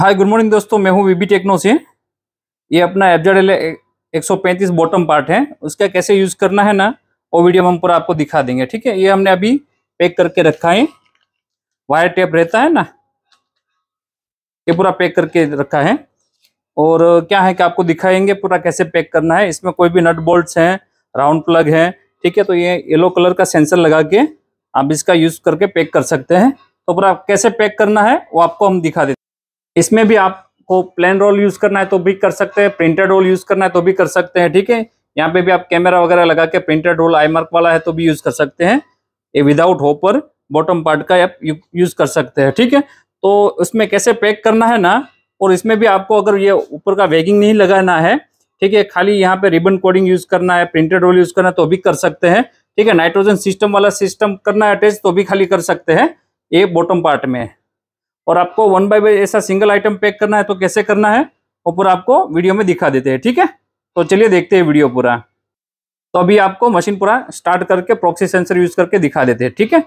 hi good morning दोस्तों मैं हूं वीबी टेक्नो से ये अपना एफजेड एल एक सौ पैंतीस बॉटम पार्ट है उसका कैसे यूज करना है ना वो वीडियो हम पूरा आपको दिखा देंगे ठीक है ये हमने अभी पैक करके रखा है वायर टेप रहता है ना ये पूरा पैक करके रखा है और क्या है कि आपको दिखाएंगे पूरा कैसे पैक करना है इसमें कोई भी नट बोल्ट हैं राउंड प्लग है ठीक है तो ये येलो कलर का सेंसर लगा के आप इसका यूज करके पैक कर सकते हैं तो पूरा कैसे पैक करना है वो आपको हम दिखा देते इसमें भी आपको प्लेन रोल यूज करना है तो भी कर सकते हैं प्रिंटेड रोल यूज करना है तो भी कर सकते हैं ठीक है यहाँ पे भी आप कैमरा वगैरह लगा के प्रिंटेड रोल आई मार्क वाला है तो भी यूज कर सकते हैं ये विदाउट होपर बॉटम पार्ट का आप यूज कर सकते हैं ठीक है तो उसमें कैसे पैक करना है ना और इसमें भी आपको अगर ये ऊपर का वेगिंग नहीं लगाना है ठीक है खाली यहाँ पे रिबन कोडिंग यूज करना है प्रिंटेड रोल यूज करना है तो भी कर सकते हैं ठीक है नाइट्रोजन सिस्टम वाला सिस्टम करना है अटैच तो भी खाली कर सकते हैं ये बॉटम पार्ट में और आपको वन बाय वन ऐसा सिंगल आइटम पैक करना है तो कैसे करना है वो पूरा आपको वीडियो में दिखा देते हैं ठीक है तो चलिए देखते हैं वीडियो पूरा तो अभी आपको मशीन पूरा स्टार्ट करके प्रॉक्सी सेंसर यूज करके दिखा देते हैं ठीक है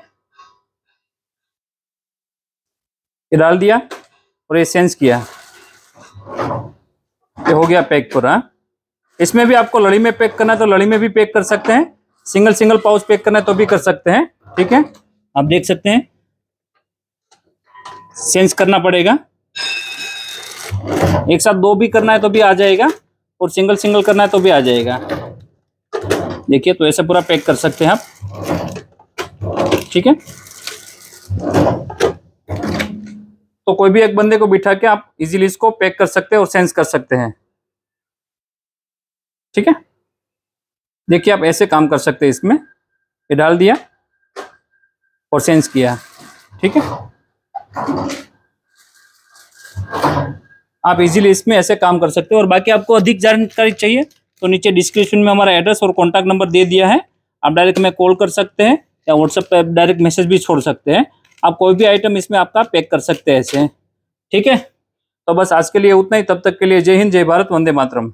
ये डाल दिया और ये सेंस किया ये हो गया पैक पूरा इसमें भी आपको लड़ी में पैक करना है तो लड़ी में भी पैक कर सकते हैं सिंगल सिंगल पाउच पैक करना है तो भी कर सकते हैं ठीक है आप देख सकते हैं चेंज करना पड़ेगा एक साथ दो भी करना है तो भी आ जाएगा और सिंगल सिंगल करना है तो भी आ जाएगा देखिए तो ऐसे पूरा पैक कर सकते हैं आप ठीक है तो कोई भी एक बंदे को बिठा के आप इजीली इसको पैक कर सकते हैं और सेंस कर सकते हैं ठीक है देखिए आप ऐसे काम कर सकते हैं इसमें ये डाल दिया और सेंस किया ठीक है आप इजीली इसमें ऐसे काम कर सकते हो और बाकी आपको अधिक जानकारी चाहिए तो नीचे डिस्क्रिप्शन में हमारा एड्रेस और कॉन्टैक्ट नंबर दे दिया है आप डायरेक्ट हमें कॉल कर सकते हैं या व्हाट्सएप पर डायरेक्ट मैसेज भी छोड़ सकते हैं आप कोई भी आइटम इसमें आपका पैक कर सकते हैं ऐसे ठीक है तो बस आज के लिए उतना ही तब तक के लिए जय हिंद जय भारत वंदे मातरम